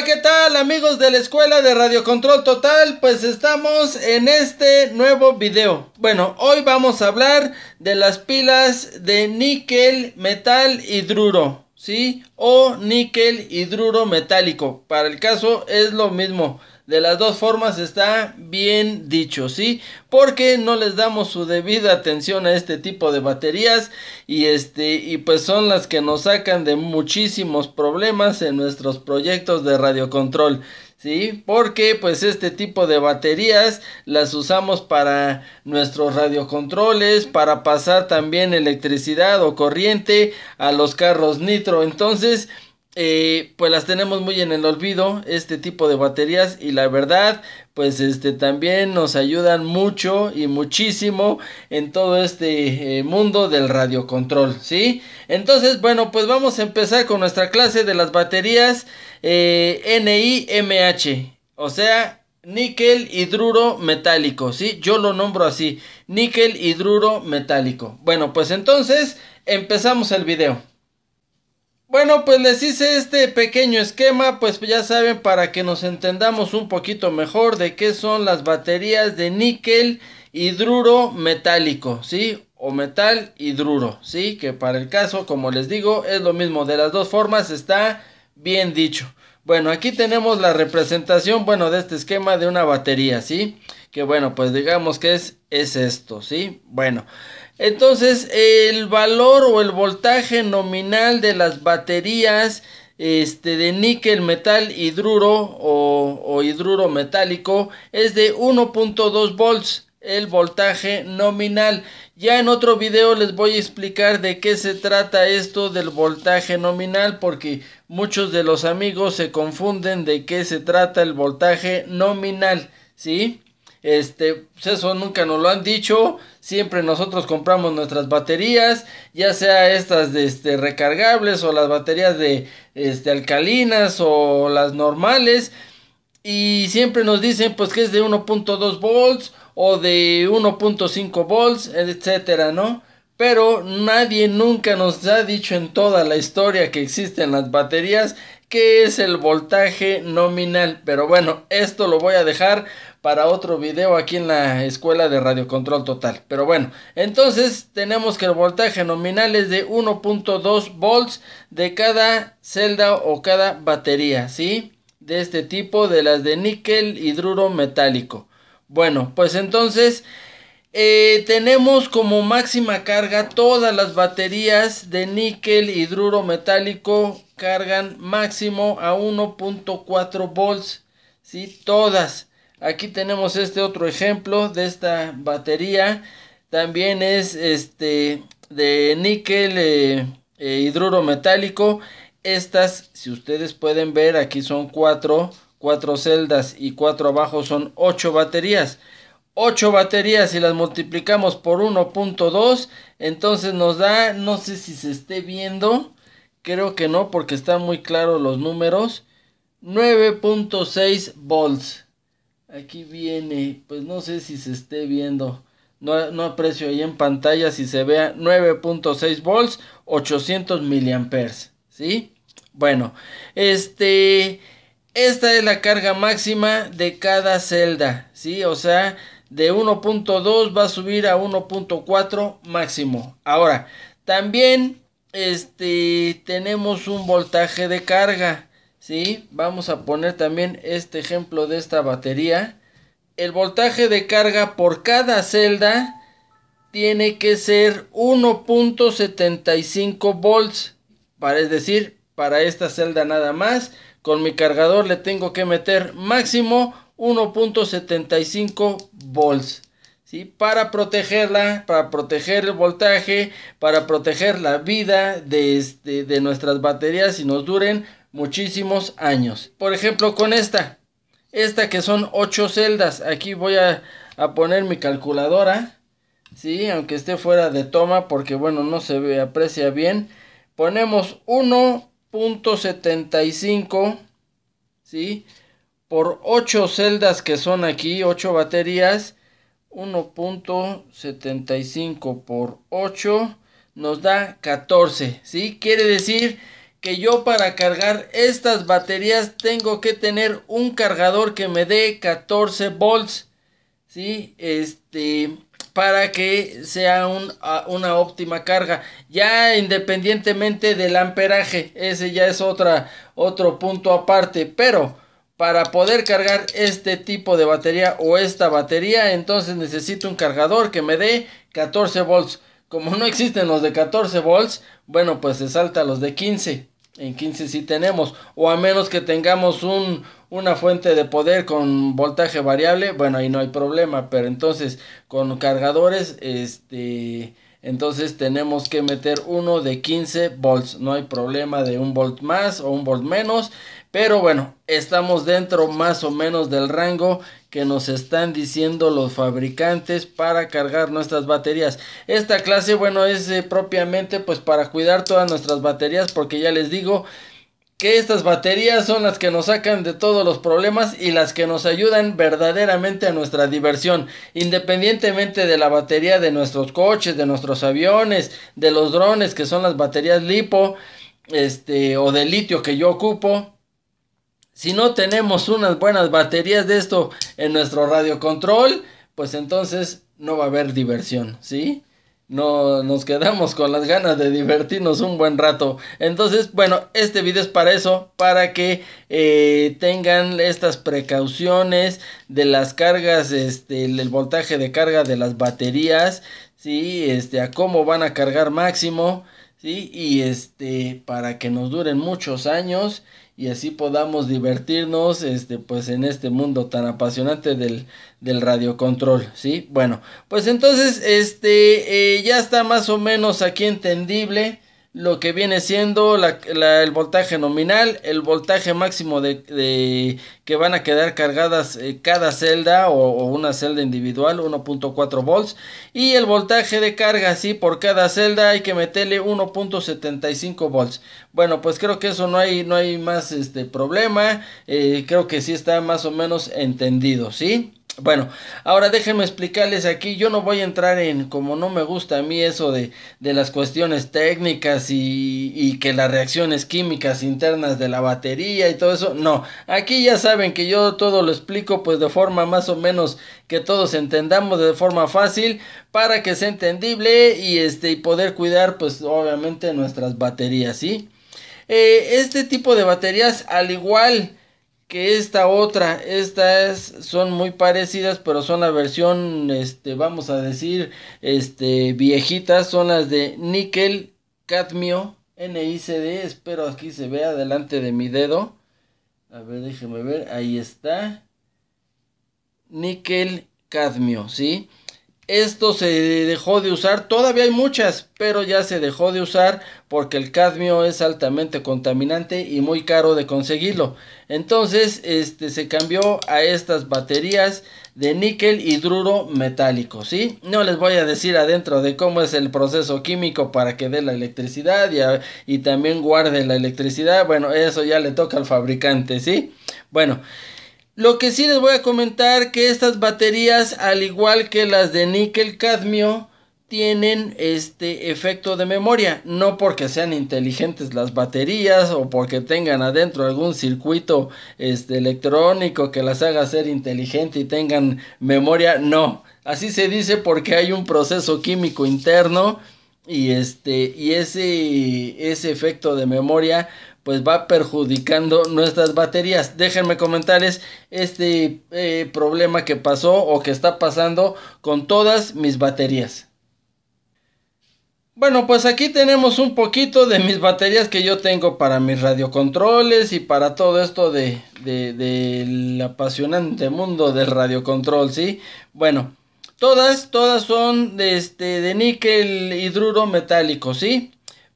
Hola, ¿qué tal amigos de la Escuela de Radio Control Total? Pues estamos en este nuevo video. Bueno, hoy vamos a hablar de las pilas de níquel metal hidruro, ¿sí? O níquel hidruro metálico. Para el caso es lo mismo de las dos formas está bien dicho, ¿sí? Porque no les damos su debida atención a este tipo de baterías y este y pues son las que nos sacan de muchísimos problemas en nuestros proyectos de radiocontrol. ¿sí? Porque pues este tipo de baterías las usamos para nuestros radiocontroles, para pasar también electricidad o corriente a los carros nitro. Entonces, eh, pues las tenemos muy en el olvido este tipo de baterías y la verdad pues este también nos ayudan mucho y muchísimo en todo este eh, mundo del radiocontrol sí entonces bueno pues vamos a empezar con nuestra clase de las baterías NIMH eh, o sea níquel hidruro metálico sí yo lo nombro así níquel hidruro metálico bueno pues entonces empezamos el video bueno, pues les hice este pequeño esquema, pues ya saben, para que nos entendamos un poquito mejor de qué son las baterías de níquel hidruro metálico, ¿sí? O metal hidruro, ¿sí? Que para el caso, como les digo, es lo mismo, de las dos formas está bien dicho. Bueno, aquí tenemos la representación, bueno, de este esquema de una batería, ¿sí? Que bueno, pues digamos que es, es esto, ¿sí? Bueno. Entonces, el valor o el voltaje nominal de las baterías este, de níquel metal hidruro o, hidruro metálico es de 1.2 volts el voltaje nominal. Ya en otro video les voy a explicar de qué se trata esto del voltaje nominal porque muchos de los amigos se confunden de qué se trata el voltaje nominal, ¿sí? Este, pues eso nunca nos lo han dicho, Siempre nosotros compramos nuestras baterías, ya sea estas de este, recargables o las baterías de este, alcalinas o las normales. Y siempre nos dicen pues que es de 1.2 volts o de 1.5 volts, etcétera, ¿no? Pero nadie nunca nos ha dicho en toda la historia que existen las baterías que es el voltaje nominal. Pero bueno, esto lo voy a dejar para otro video aquí en la escuela de radiocontrol total. Pero bueno, entonces tenemos que el voltaje nominal es de 1.2 volts de cada celda o cada batería, ¿sí? De este tipo, de las de níquel hidruro metálico. Bueno, pues entonces... Eh, tenemos como máxima carga todas las baterías de níquel hidruro metálico cargan máximo a 1.4 volts. ¿sí? Todas. Aquí tenemos este otro ejemplo de esta batería. También es este de níquel eh, eh, hidruro metálico. Estas, si ustedes pueden ver, aquí son cuatro, celdas y cuatro abajo son ocho baterías. Ocho baterías y las multiplicamos por 1.2, entonces nos da, no sé si se esté viendo, creo que no porque están muy claros los números, 9.6 volts. Aquí viene, pues no sé si se esté viendo. No, aprecio ahí en pantalla si se vea 9.6 volts, 800 miliamperes, ¿sí? Bueno, este, esta es la carga máxima de cada celda, ¿sí? O sea, de 1.2 va a subir a 1.4 máximo. Ahora, también, este, tenemos un voltaje de carga, Vamos a poner también este ejemplo de esta batería. El voltaje de carga por cada celda tiene que ser 1.75 volts. Para, es decir, para esta celda nada más. Con mi cargador le tengo que meter máximo 1.75 volts. ¿sí? Para protegerla, para proteger el voltaje, para proteger la vida de, este, de nuestras baterías y si nos duren muchísimos años. Por ejemplo, con esta. Esta que son 8 celdas. Aquí voy a, poner mi calculadora. Sí, aunque esté fuera de toma porque bueno, no se ve, aprecia bien. Ponemos 1.75. ¿Sí? Por 8 celdas que son aquí, 8 baterías. 1.75 por 8 nos da 14, ¿sí? Quiere decir que yo para cargar estas baterías tengo que tener un cargador que me dé 14 volts, si Este, para que sea una óptima carga, ya independientemente del amperaje, ese ya es otra, otro punto aparte, pero para poder cargar este tipo de batería o esta batería, entonces necesito un cargador que me dé 14 volts. Como no existen los de 14 volts, bueno, pues se salta los de 15. En 15 sí tenemos. O a menos que tengamos un, una fuente de poder con voltaje variable, bueno, ahí no hay problema. Pero entonces con cargadores, este, entonces tenemos que meter uno de 15 volts. No hay problema de un volt más o un volt menos. Pero bueno, estamos dentro más o menos del rango que nos están diciendo los fabricantes para cargar nuestras baterías. Esta clase, bueno, es eh, propiamente pues para cuidar todas nuestras baterías porque ya les digo que estas baterías son las que nos sacan de todos los problemas y las que nos ayudan verdaderamente a nuestra diversión, independientemente de la batería de nuestros coches, de nuestros aviones, de los drones que son las baterías lipo, este o de litio que yo ocupo. Si no tenemos unas buenas baterías de esto en nuestro radio control, pues entonces no va a haber diversión, ¿sí? No nos quedamos con las ganas de divertirnos un buen rato. Entonces, bueno, este video es para eso, para que eh, tengan estas precauciones de las cargas, este, el voltaje de carga de las baterías, sí, este, a cómo van a cargar máximo, sí, y este, para que nos duren muchos años y así podamos divertirnos este pues en este mundo tan apasionante del, del radiocontrol, ¿sí? Bueno, pues entonces este eh, ya está más o menos aquí entendible lo que viene siendo la, el voltaje nominal, el voltaje máximo de, que van a quedar cargadas eh, cada celda o, una celda individual, 1.4 volts, y el voltaje de carga, sí, por cada celda hay que meterle 1.75 volts. Bueno, pues creo que eso no hay, no hay más este problema, eh, creo que sí está más o menos entendido, ¿sí? Bueno, ahora déjenme explicarles aquí, yo no voy a entrar en, como no me gusta a mí eso de, de las cuestiones técnicas y, y, que las reacciones químicas internas de la batería y todo eso, no, aquí ya saben que yo todo lo explico pues de forma más o menos que todos entendamos de forma fácil para que sea entendible y este y poder cuidar pues obviamente nuestras baterías, ¿sí? Eh, este tipo de baterías al igual que esta otra, estas son muy parecidas, pero son la versión, este, vamos a decir, este, viejitas, son las de níquel, cadmio, NICD, espero aquí se vea delante de mi dedo, a ver, déjeme ver, ahí está, níquel, cadmio, ¿sí? esto se dejó de usar, todavía hay muchas, pero ya se dejó de usar porque el cadmio es altamente contaminante y muy caro de conseguirlo. Entonces, este se cambió a estas baterías de níquel hidruro metálico, ¿sí? No les voy a decir adentro de cómo es el proceso químico para que dé la electricidad y, y también guarde la electricidad. Bueno, eso ya le toca al fabricante, ¿sí? Bueno, lo que sí les voy a comentar que estas baterías, al igual que las de níquel cadmio, tienen este efecto de memoria. No porque sean inteligentes las baterías o porque tengan adentro algún circuito este, electrónico que las haga ser inteligente y tengan memoria. No, así se dice porque hay un proceso químico interno y este y ese ese efecto de memoria pues va perjudicando nuestras baterías. Déjenme comentarles este eh, problema que pasó o que está pasando con todas mis baterías. Bueno, pues aquí tenemos un poquito de mis baterías que yo tengo para mis radiocontroles y para todo esto del de, apasionante mundo del radiocontrol, ¿sí? Bueno, todas, todas son de, este, de níquel hidruro metálico, ¿sí?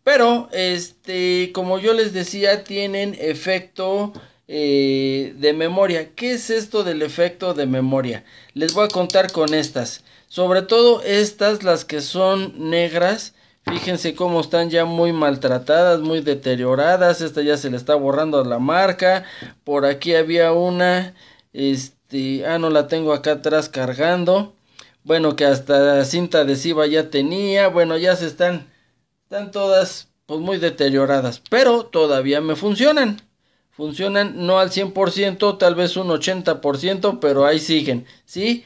Pero, este, como yo les decía, tienen efecto eh, de memoria. ¿Qué es esto del efecto de memoria? Les voy a contar con estas. Sobre todo estas, las que son negras. Fíjense cómo están ya muy maltratadas, muy deterioradas. Esta ya se le está borrando la marca. Por aquí había una. Este, ah, no la tengo acá atrás cargando. Bueno, que hasta cinta adhesiva ya tenía. Bueno, ya se están están todas pues, muy deterioradas, pero todavía me funcionan. Funcionan no al 100%, tal vez un 80%, pero ahí siguen, ¿sí?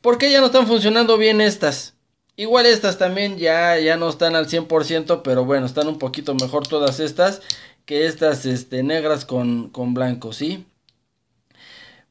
¿Por qué ya no están funcionando bien estas? Igual estas también ya, ya no están al 100%, pero bueno, están un poquito mejor todas estas que estas este, negras con, con blanco, ¿sí?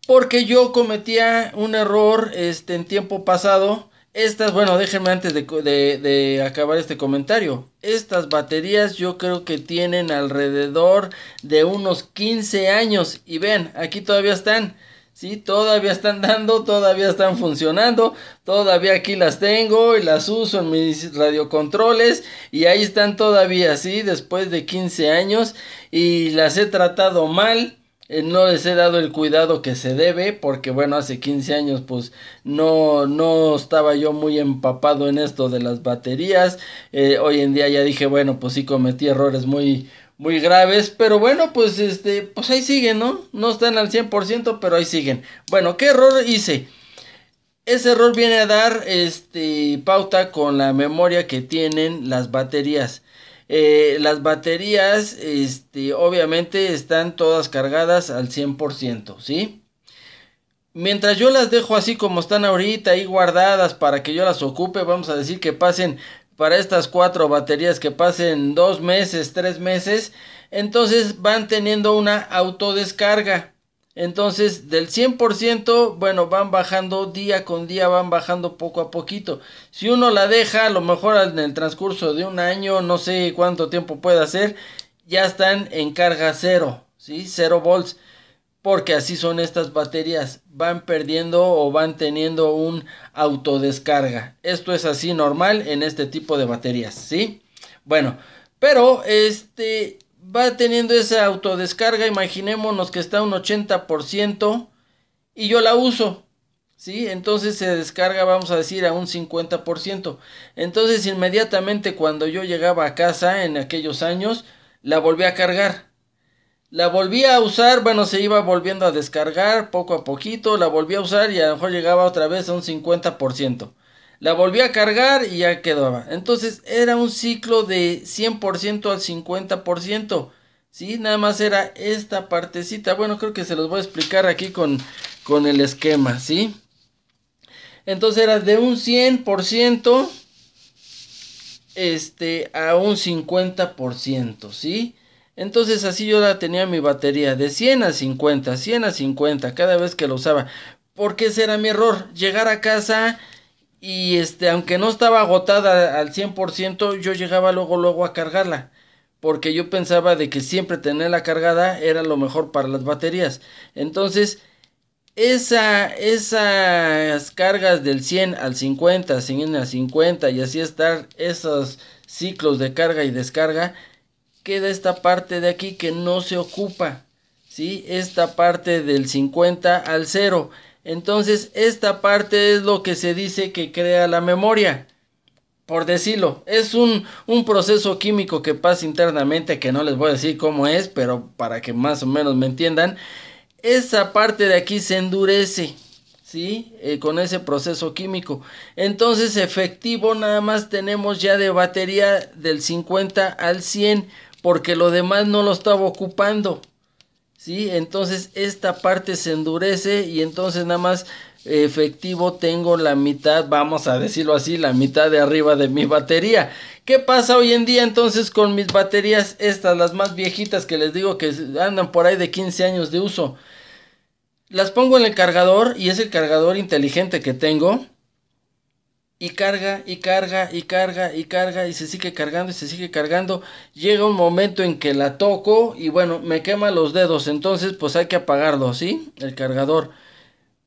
Porque yo cometía un error este, en tiempo pasado estas, bueno, déjenme antes de, acabar este comentario. Estas baterías yo creo que tienen alrededor de unos 15 años. Y ven, aquí todavía están. Sí, todavía están dando, todavía están funcionando. Todavía aquí las tengo y las uso en mis radiocontroles. Y ahí están todavía, sí, después de 15 años. Y las he tratado mal eh, no les he dado el cuidado que se debe, porque bueno, hace 15 años pues no, no estaba yo muy empapado en esto de las baterías. Eh, hoy en día ya dije, bueno, pues sí cometí errores muy, muy graves, pero bueno, pues este, pues ahí siguen, ¿no? No están al 100%, pero ahí siguen. Bueno, ¿qué error hice? Ese error viene a dar este pauta con la memoria que tienen las baterías. Eh, las baterías, este, obviamente están todas cargadas al 100%, ¿sí? Mientras yo las dejo así como están ahorita, ahí guardadas para que yo las ocupe, vamos a decir que pasen para estas cuatro baterías que pasen dos meses, tres meses, entonces van teniendo una autodescarga. Entonces, del 100%, bueno, van bajando día con día, van bajando poco a poquito. Si uno la deja, a lo mejor en el transcurso de un año, no sé cuánto tiempo pueda ser, ya están en carga cero, ¿sí? Cero volts. Porque así son estas baterías, van perdiendo o van teniendo un autodescarga. Esto es así normal en este tipo de baterías, ¿sí? Bueno, pero este va teniendo esa autodescarga, imaginémonos que está un 80% y yo la uso, ¿sí? Entonces se descarga, vamos a decir, a un 50%. Entonces inmediatamente cuando yo llegaba a casa en aquellos años, la volví a cargar. La volví a usar, bueno, se iba volviendo a descargar poco a poquito, la volví a usar y a lo mejor llegaba otra vez a un 50% la volví a cargar y ya quedaba. Entonces era un ciclo de 100% al 50%. Sí, nada más era esta partecita. Bueno, creo que se los voy a explicar aquí con, con el esquema, ¿sí? Entonces era de un 100% este, a un 50%, ¿sí? Entonces así yo la tenía mi batería, de 100 a 50, 100 a 50, cada vez que lo usaba. Porque ese era mi error, llegar a casa y este, aunque no estaba agotada al 100%, yo llegaba luego luego a cargarla, porque yo pensaba de que siempre tenerla cargada era lo mejor para las baterías. Entonces, esa, esas cargas del 100 al 50, 100 al 50 y así estar esos ciclos de carga y descarga, queda esta parte de aquí que no se ocupa, ¿sí? Esta parte del 50 al 0 entonces, esta parte es lo que se dice que crea la memoria. Por decirlo, es un, proceso químico que pasa internamente, que no les voy a decir cómo es, pero para que más o menos me entiendan, esa parte de aquí se endurece, ¿sí? Eh, con ese proceso químico. Entonces, efectivo, nada más tenemos ya de batería del 50 al 100, porque lo demás no lo estaba ocupando. ¿sí? Entonces esta parte se endurece y entonces nada más efectivo tengo la mitad, vamos a decirlo así, la mitad de arriba de mi batería. ¿Qué pasa hoy en día entonces con mis baterías estas, las más viejitas que les digo que andan por ahí de 15 años de uso? Las pongo en el cargador y es el cargador inteligente que tengo y carga y carga y carga y carga y se sigue cargando y se sigue cargando. Llega un momento en que la toco y bueno, me quema los dedos, entonces pues hay que apagarlo, ¿sí? El cargador.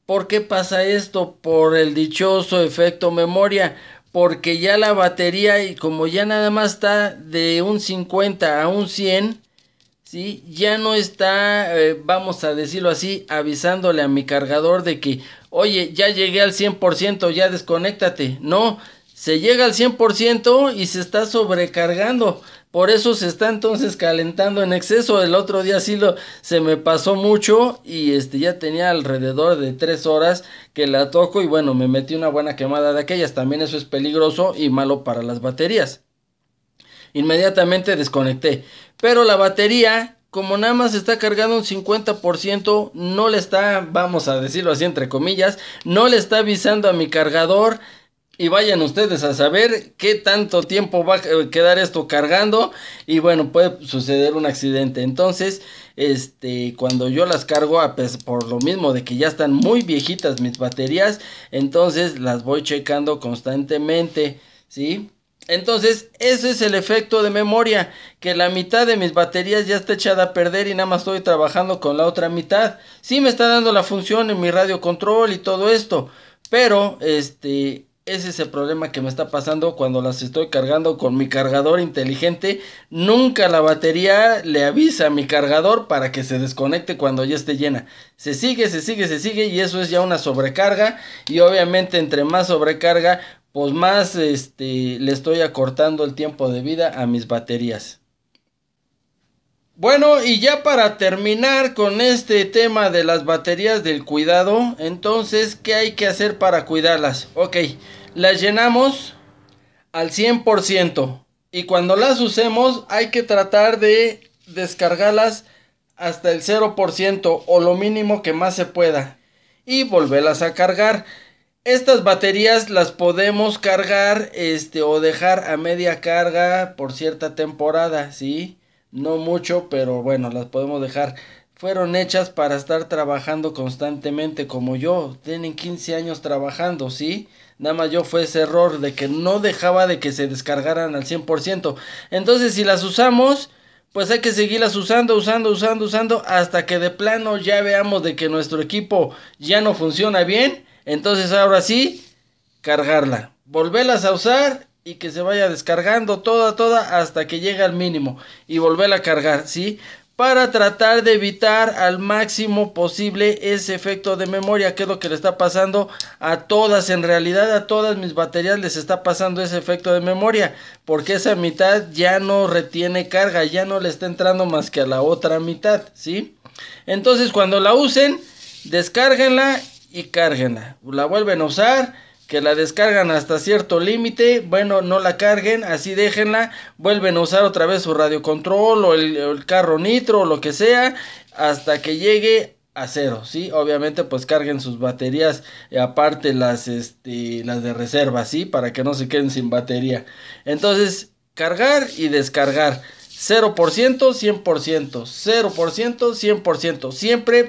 ¿Por qué pasa esto? Por el dichoso efecto memoria. Porque ya la batería, y como ya nada más está de un 50 a un 100, ¿sí? ya no está, eh, vamos a decirlo así, avisándole a mi cargador de que oye, ya llegué al 100%, ya desconéctate. No, se llega al 100% y se está sobrecargando. Por eso se está entonces calentando en exceso. El otro día sí lo, se me pasó mucho y este, ya tenía alrededor de 3 horas que la toco y bueno, me metí una buena quemada de aquellas. También eso es peligroso y malo para las baterías. Inmediatamente desconecté. Pero la batería como nada más está cargando un 50%, no le está, vamos a decirlo así entre comillas, no le está avisando a mi cargador. Y vayan ustedes a saber qué tanto tiempo va a quedar esto cargando. Y bueno, puede suceder un accidente. Entonces, este, cuando yo las cargo, por lo mismo de que ya están muy viejitas mis baterías, entonces las voy checando constantemente. ¿Sí? Entonces, ese es el efecto de memoria, que la mitad de mis baterías ya está echada a perder y nada más estoy trabajando con la otra mitad. Sí me está dando la función en mi radio control y todo esto, pero este ese es el problema que me está pasando cuando las estoy cargando con mi cargador inteligente. Nunca la batería le avisa a mi cargador para que se desconecte cuando ya esté llena. Se sigue, se sigue, se sigue y eso es ya una sobrecarga. Y obviamente entre más sobrecarga, pues más este, le estoy acortando el tiempo de vida a mis baterías. Bueno, y ya para terminar con este tema de las baterías del cuidado, entonces, ¿qué hay que hacer para cuidarlas? Ok, las llenamos al 100% y cuando las usemos hay que tratar de descargarlas hasta el 0% o lo mínimo que más se pueda y volverlas a cargar. Estas baterías las podemos cargar este, o dejar a media carga por cierta temporada, ¿sí? No mucho, pero bueno, las podemos dejar. Fueron hechas para estar trabajando constantemente como yo. Tienen 15 años trabajando, ¿sí? Nada más yo fue ese error de que no dejaba de que se descargaran al 100%. Entonces, si las usamos, pues hay que seguirlas usando, usando, usando, usando hasta que de plano ya veamos de que nuestro equipo ya no funciona bien entonces ahora sí, cargarla. Volverlas a usar y que se vaya descargando toda, toda hasta que llegue al mínimo. Y volverla a cargar, ¿sí? Para tratar de evitar al máximo posible ese efecto de memoria, que es lo que le está pasando a todas. En realidad a todas mis baterías les está pasando ese efecto de memoria, porque esa mitad ya no retiene carga, ya no le está entrando más que a la otra mitad, ¿sí? Entonces cuando la usen, descárguenla y cárguenla. La vuelven a usar, que la descargan hasta cierto límite, bueno, no la carguen, así déjenla, vuelven a usar otra vez su radiocontrol o el, carro nitro o lo que sea, hasta que llegue a cero, ¿sí? Obviamente pues carguen sus baterías aparte las, este, las de reserva, ¿sí? Para que no se queden sin batería. Entonces, cargar y descargar. 0%, 100%, 0%, 100%. Siempre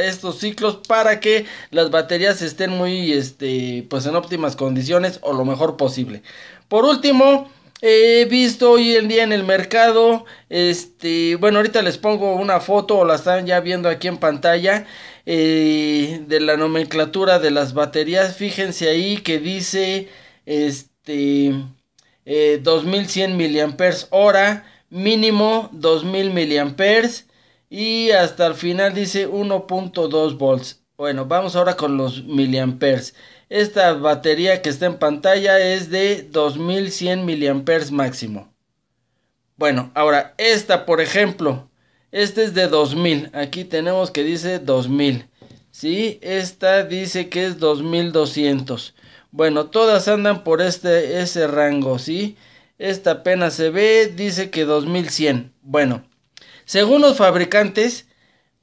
estos ciclos para que las baterías estén muy este pues en óptimas condiciones o lo mejor posible por último he visto hoy en día en el mercado este bueno ahorita les pongo una foto o la están ya viendo aquí en pantalla eh, de la nomenclatura de las baterías fíjense ahí que dice este 2100 eh, miliamperes hora mínimo 2000 miliamperes y hasta el final dice 1.2 volts. Bueno, vamos ahora con los miliamperes. Esta batería que está en pantalla es de 2100 miliamperes máximo. Bueno, ahora esta, por ejemplo, Esta es de 2000. Aquí tenemos que dice 2000. ¿Sí? Esta dice que es 2200. Bueno, todas andan por este ese rango, ¿sí? Esta apenas se ve, dice que 2100. Bueno, según los fabricantes,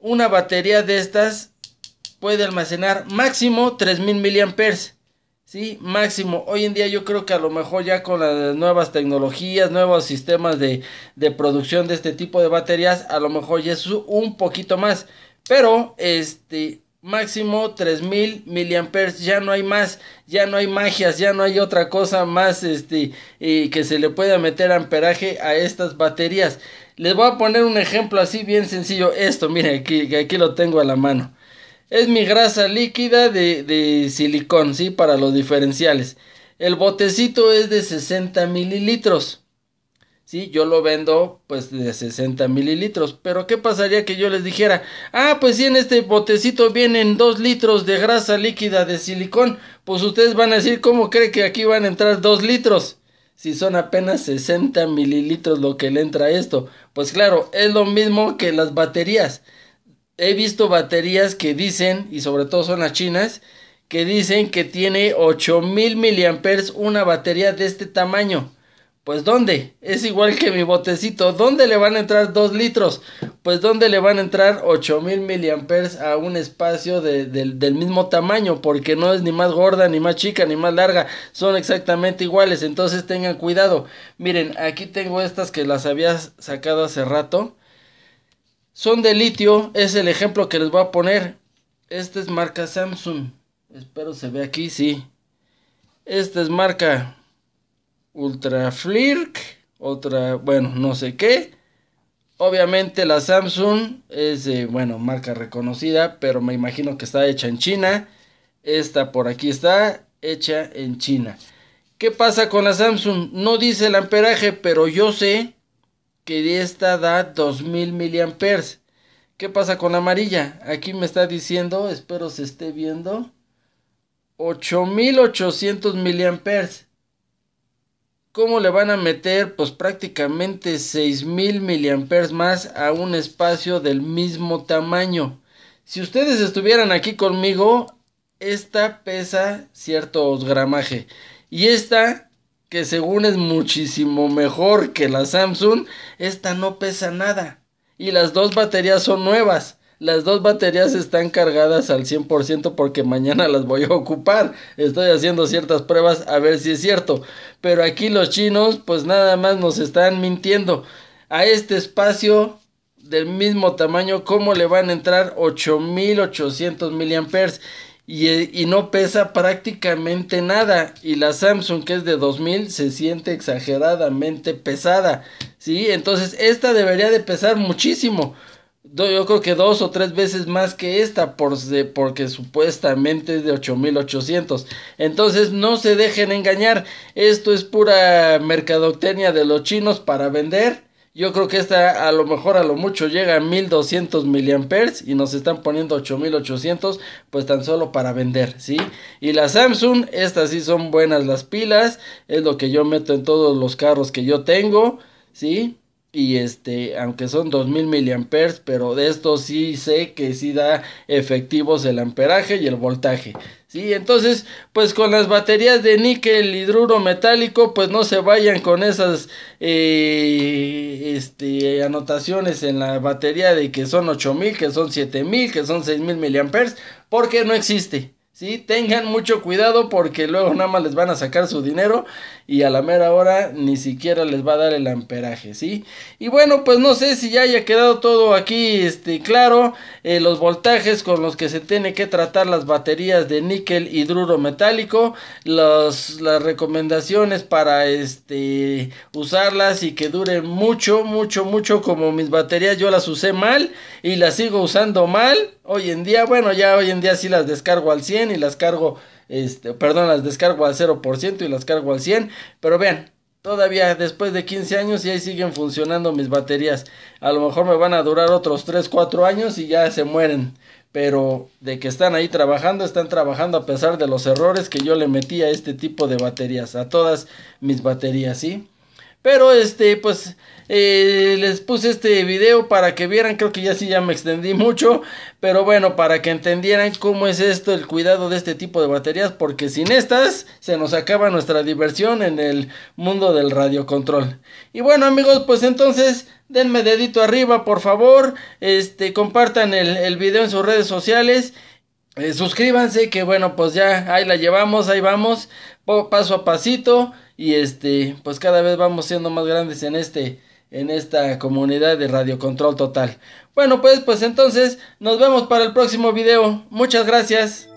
una batería de estas puede almacenar máximo 3000 miliamperes. Sí, máximo. Hoy en día yo creo que a lo mejor ya con las nuevas tecnologías, nuevos sistemas de, producción de este tipo de baterías, a lo mejor ya es un poquito más. Pero, este, máximo 3000 mAh, ya no hay más, ya no hay magias, ya no hay otra cosa más, este, eh, que se le pueda meter amperaje a estas baterías. Les voy a poner un ejemplo así bien sencillo. Esto, miren, aquí, aquí lo tengo a la mano. Es mi grasa líquida de, de silicón, ¿sí? Para los diferenciales. El botecito es de 60 mililitros. ¿sí? Yo lo vendo pues de 60 mililitros. Pero ¿qué pasaría que yo les dijera? Ah, pues si en este botecito vienen 2 litros de grasa líquida de silicón, pues ustedes van a decir, ¿cómo cree que aquí van a entrar 2 litros? si son apenas 60 mililitros lo que le entra a esto. Pues claro, es lo mismo que las baterías. He visto baterías que dicen, y sobre todo son las chinas, que dicen que tiene 8000 miliamperes una batería de este tamaño. Pues ¿dónde? Es igual que mi botecito. ¿Dónde le van a entrar 2 litros? Pues ¿dónde le van a entrar 8000 miliamperes a un espacio del mismo tamaño? Porque no es ni más gorda, ni más chica, ni más larga. Son exactamente iguales. Entonces tengan cuidado. Miren, aquí tengo estas que las había sacado hace rato. Son de litio. Es el ejemplo que les voy a poner. Esta es marca Samsung. Espero se ve aquí, sí. Esta es marca Ultra Flirk, otra, bueno, no sé qué. Obviamente la Samsung es, eh, bueno, marca reconocida, pero me imagino que está hecha en China. Esta por aquí está hecha en China. ¿Qué pasa con la Samsung? No dice el amperaje, pero yo sé que esta da 2000 miliamperes. ¿Qué pasa con la amarilla? Aquí me está diciendo, espero se esté viendo, 8800 miliamperes. ¿Cómo le van a meter pues prácticamente 6000 miliamperes más a un espacio del mismo tamaño? Si ustedes estuvieran aquí conmigo, esta pesa cierto gramaje y esta que según es muchísimo mejor que la Samsung, esta no pesa nada y las dos baterías son nuevas. Las dos baterías están cargadas al 100% porque mañana las voy a ocupar. Estoy haciendo ciertas pruebas a ver si es cierto. Pero aquí los chinos pues nada más nos están mintiendo. A este espacio del mismo tamaño, ¿cómo le van a entrar 8800 mAh? Y, y, no pesa prácticamente nada. Y la Samsung que es de 2000 se siente exageradamente pesada. ¿sí? Entonces esta debería de pesar muchísimo yo creo que dos o tres veces más que esta, por, porque supuestamente es de 8800. Entonces no se dejen engañar, esto es pura mercadotecnia de los chinos para vender. Yo creo que esta a lo mejor a lo mucho llega a 1200 miliamperes y nos están poniendo 8800 pues tan solo para vender, ¿sí? Y la Samsung, estas sí son buenas las pilas, es lo que yo meto en todos los carros que yo tengo, ¿sí? y este, aunque son 2000 miliamperes, pero de esto sí sé que sí da efectivos el amperaje y el voltaje. Sí, entonces, pues con las baterías de níquel hidruro metálico, pues no se vayan con esas eh, este, anotaciones en la batería de que son 8000, que son 7000, que son 6000 miliamperes, porque no existe tengan mucho cuidado porque luego nada más les van a sacar su dinero y a la mera hora ni siquiera les va a dar el amperaje, ¿sí? Y bueno, pues no sé si ya haya quedado todo aquí este, claro, eh, los voltajes con los que se tiene que tratar las baterías de níquel hidruro metálico, las recomendaciones para este, usarlas y que duren mucho, mucho, mucho como mis baterías yo las usé mal y las sigo usando mal, hoy en día, bueno, ya hoy en día sí las descargo al 100 y las cargo, este, perdón, las descargo al 0% y las cargo al 100. Pero vean, todavía después de 15 años y ahí siguen funcionando mis baterías. A lo mejor me van a durar otros 3, 4 años y ya se mueren. Pero de que están ahí trabajando, están trabajando a pesar de los errores que yo le metí a este tipo de baterías, a todas mis baterías, ¿sí? Pero este, pues eh, les puse este video para que vieran, creo que ya sí, ya me extendí mucho, pero bueno, para que entendieran cómo es esto, el cuidado de este tipo de baterías, porque sin estas se nos acaba nuestra diversión en el mundo del radiocontrol. Y bueno amigos, pues entonces denme dedito arriba, por favor. Este, compartan el, video en sus redes sociales. Eh, suscríbanse, que bueno, pues ya ahí la llevamos, ahí vamos, paso a pasito. Y este, pues cada vez vamos siendo más grandes en este en esta comunidad de Radio Control Total. Bueno, pues, pues entonces nos vemos para el próximo video. Muchas gracias.